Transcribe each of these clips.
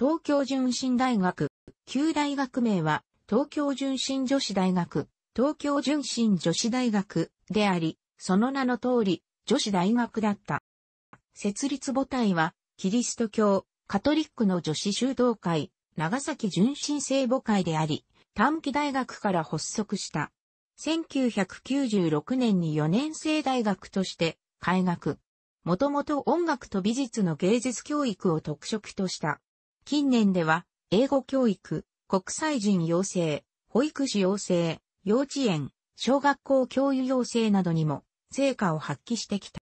東京純真大学。旧大学名は、東京純真女子大学、東京純真女子大学であり、その名の通り、女子大学だった。設立母体は、キリスト教、カトリックの女子修道会、長崎純真聖母会であり、短期大学から発足した。1996年に4年生大学として、開学。もともと音楽と美術の芸術教育を特色とした近年では、英語教育、国際人養成、保育士養成、幼稚園、小学校教諭養成などにも成果を発揮してきた。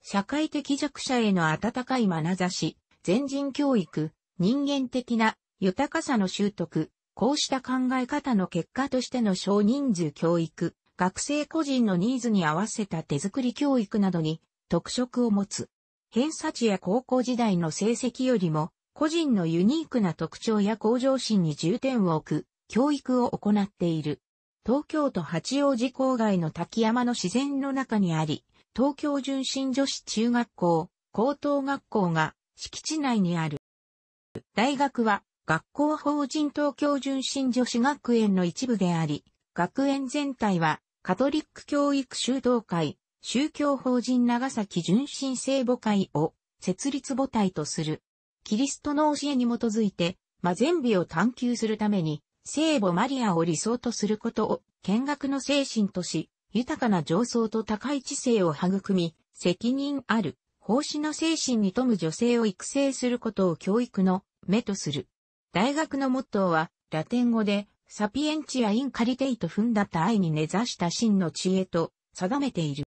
社会的弱者への温かい眼差し、全人教育、人間的な豊かさの習得、こうした考え方の結果としての少人数教育、学生個人のニーズに合わせた手作り教育などに特色を持つ。偏差値や高校時代の成績よりも個人のユニークな特徴や向上心に重点を置く、教育を行っている。東京都八王子郊外の滝山の自然の中にあり、東京純真女子中学校、高等学校が敷地内にある。大学は学校法人東京純真女子学園の一部であり、学園全体はカトリック教育修道会、宗教法人長崎純真聖母会を設立母体とする。キリストの教えに基づいて、ま、善美を探求するために、聖母マリアを理想とすることを見学の精神とし、豊かな情操と高い知性を育み、責任ある、奉仕の精神に富む女性を育成することを教育の目とする。大学のモットーは、ラテン語で、サピエンチア・イン・カリテイと踏んだった愛に根ざした真の知恵と定めている。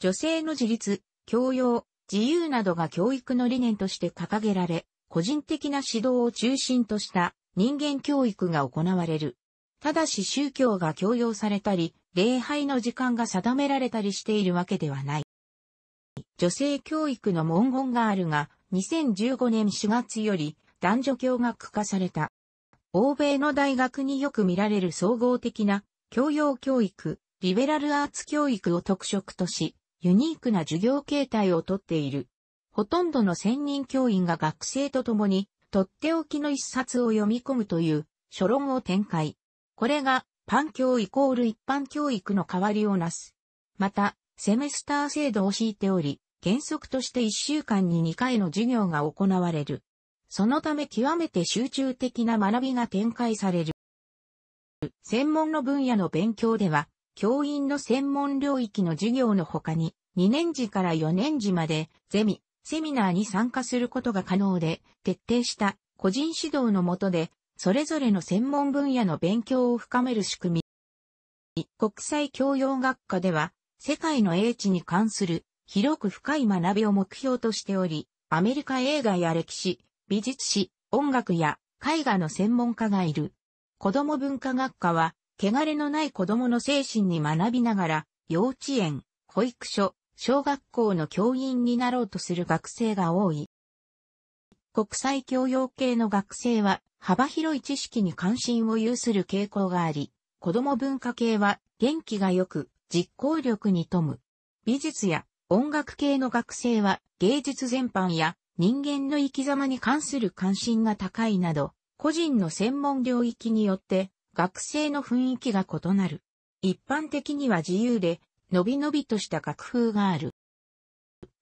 女性の自立、教養、自由などが教育の理念として掲げられ、個人的な指導を中心とした人間教育が行われる。ただし宗教が強要されたり、礼拝の時間が定められたりしているわけではない。女性教育の文言があるが、2015年4月より男女教学化された。欧米の大学によく見られる総合的な教養教育、リベラルアーツ教育を特色とし、ユニークな授業形態をとっている。ほとんどの専任教員が学生と共に、とっておきの一冊を読み込むという、書論を展開。これが、パン教イコール一般教育の代わりをなす。また、セメスター制度を敷いており、原則として1週間に2回の授業が行われる。そのため極めて集中的な学びが展開される。専門の分野の勉強では、教員の専門領域の授業の他に、2年次から4年次まで、ゼミ、セミナーに参加することが可能で、徹底した個人指導の下で、それぞれの専門分野の勉強を深める仕組み。国際教養学科では、世界の英知に関する広く深い学びを目標としており、アメリカ映画や歴史、美術史、音楽や絵画の専門家がいる。子供文化学科は汚れのない子供の精神に学びながら、幼稚園、保育所、小学校の教員になろうとする学生が多い。国際教養系の学生は幅広い知識に関心を有する傾向があり、子供文化系は元気が良く実行力に富む。美術や音楽系の学生は芸術全般や人間の生き様に関する関心が高いなど、個人の専門領域によって学生の雰囲気が異なる。一般的には自由で、のびのびとした学風がある。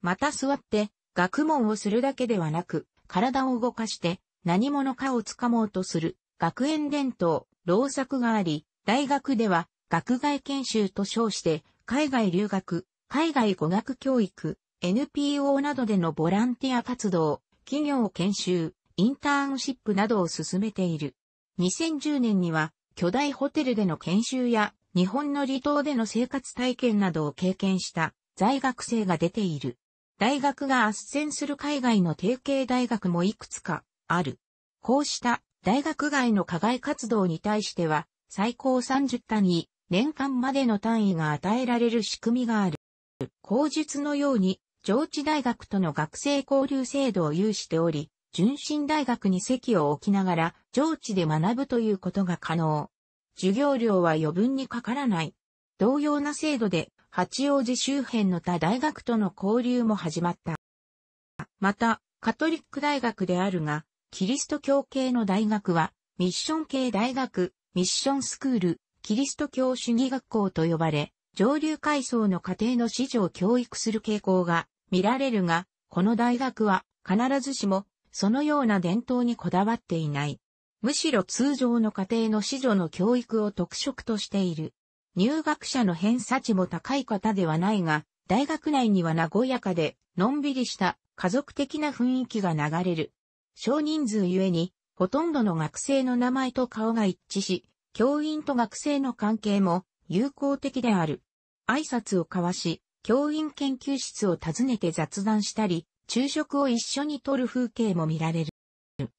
また座って、学問をするだけではなく、体を動かして、何者かをつかもうとする、学園伝統、老作があり、大学では、学外研修と称して、海外留学、海外語学教育、NPO などでのボランティア活動、企業研修、インターンシップなどを進めている。2010年には巨大ホテルでの研修や日本の離島での生活体験などを経験した在学生が出ている。大学が斡旋する海外の提携大学もいくつかある。こうした大学外の課外活動に対しては最高30単位、年間までの単位が与えられる仕組みがある。口述のように上智大学との学生交流制度を有しており、純真大学に席を置きながら、上智で学ぶということが可能。授業料は余分にかからない。同様な制度で、八王子周辺の他大学との交流も始まった。また、カトリック大学であるが、キリスト教系の大学は、ミッション系大学、ミッションスクール、キリスト教主義学校と呼ばれ、上流階層の家庭の子女を教育する傾向が見られるが、この大学は必ずしもそのような伝統にこだわっていない。むしろ通常の家庭の子女の教育を特色としている。入学者の偏差値も高い方ではないが、大学内には和やかで、のんびりした家族的な雰囲気が流れる。少人数ゆえに、ほとんどの学生の名前と顔が一致し、教員と学生の関係も友好的である。挨拶を交わし、教員研究室を訪ねて雑談したり、昼食を一緒に取る風景も見られる。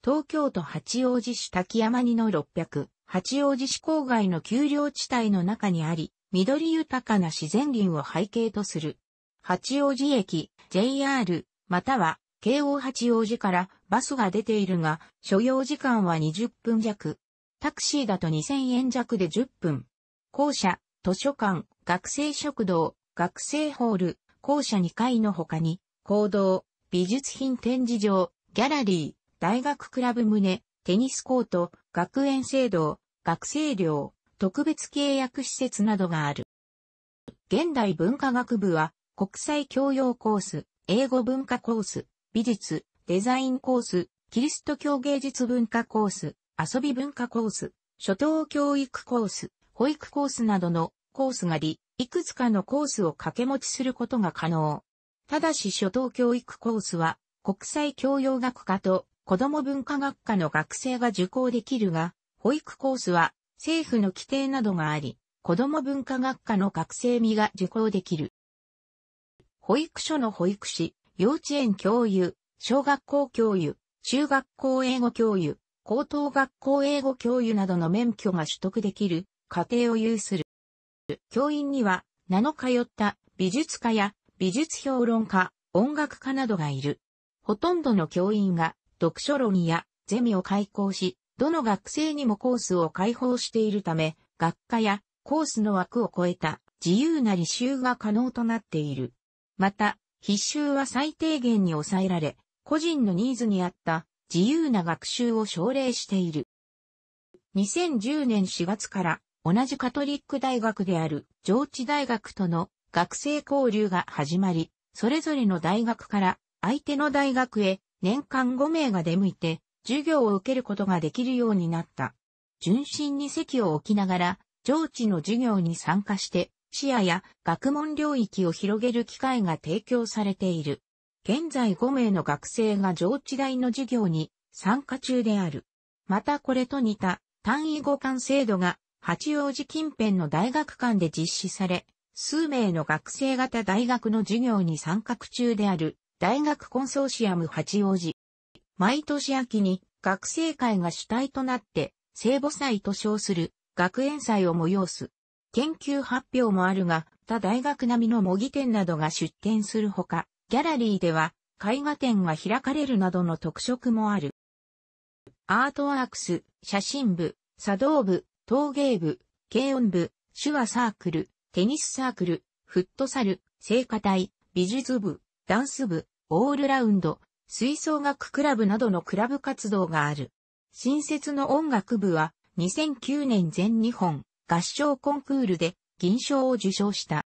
東京都八王子市滝山にの600、八王子市郊外の丘陵地帯の中にあり、緑豊かな自然林を背景とする。八王子駅、JR、または、京王八王子からバスが出ているが、所要時間は20分弱。タクシーだと2000円弱で10分。校舎、図書館、学生食堂、学生ホール、校舎2階の他に、行動、美術品展示場、ギャラリー、大学クラブ棟、テニスコート、学園制度、学生寮、特別契約施設などがある。現代文化学部は、国際教養コース、英語文化コース、美術、デザインコース、キリスト教芸術文化コース、遊び文化コース、初等教育コース、保育コースなどのコースがあり、いくつかのコースを掛け持ちすることが可能。ただし初等教育コースは、国際教養学科と子ども文化学科の学生が受講できるが、保育コースは政府の規定などがあり、子ども文化学科の学生身が受講できる。保育所の保育士、幼稚園教諭、小学校教諭、中学校英語教諭、高等学校英語教諭などの免許が取得できる家庭を有する。教員には、7日通った美術家や美術評論家、音楽家などがいる。ほとんどの教員が読書論やゼミを開講し、どの学生にもコースを開放しているため、学科やコースの枠を超えた自由な履修が可能となっている。また、必修は最低限に抑えられ、個人のニーズに合った自由な学習を奨励している。2010年4月から同じカトリック大学である上智大学との学生交流が始まり、それぞれの大学から相手の大学へ年間5名が出向いて授業を受けることができるようになった。純真に席を置きながら、上智の授業に参加して、視野や学問領域を広げる機会が提供されている。現在5名の学生が上智大の授業に参加中である。またこれと似た単位互換制度が八王子近辺の大学間で実施され、数名の学生型大学の授業に参画中である大学コンソーシアム八王子。毎年秋に学生会が主体となって聖母祭と称する学園祭を催す。研究発表もあるが、他大学並みの模擬店などが出展するほか、ギャラリーでは絵画展が開かれるなどの特色もある。アートワークス、写真部、茶道部、陶芸部、軽音部、手話サークル、テニスサークル、フットサル、聖火隊、美術部、ダンス部、オールラウンド、吹奏楽クラブなどのクラブ活動がある。新設の音楽部は2009年全日本合唱コンクールで銀賞を受賞した。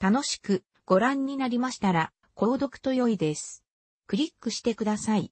楽しくご覧になりましたら、購読と良いです。クリックしてください。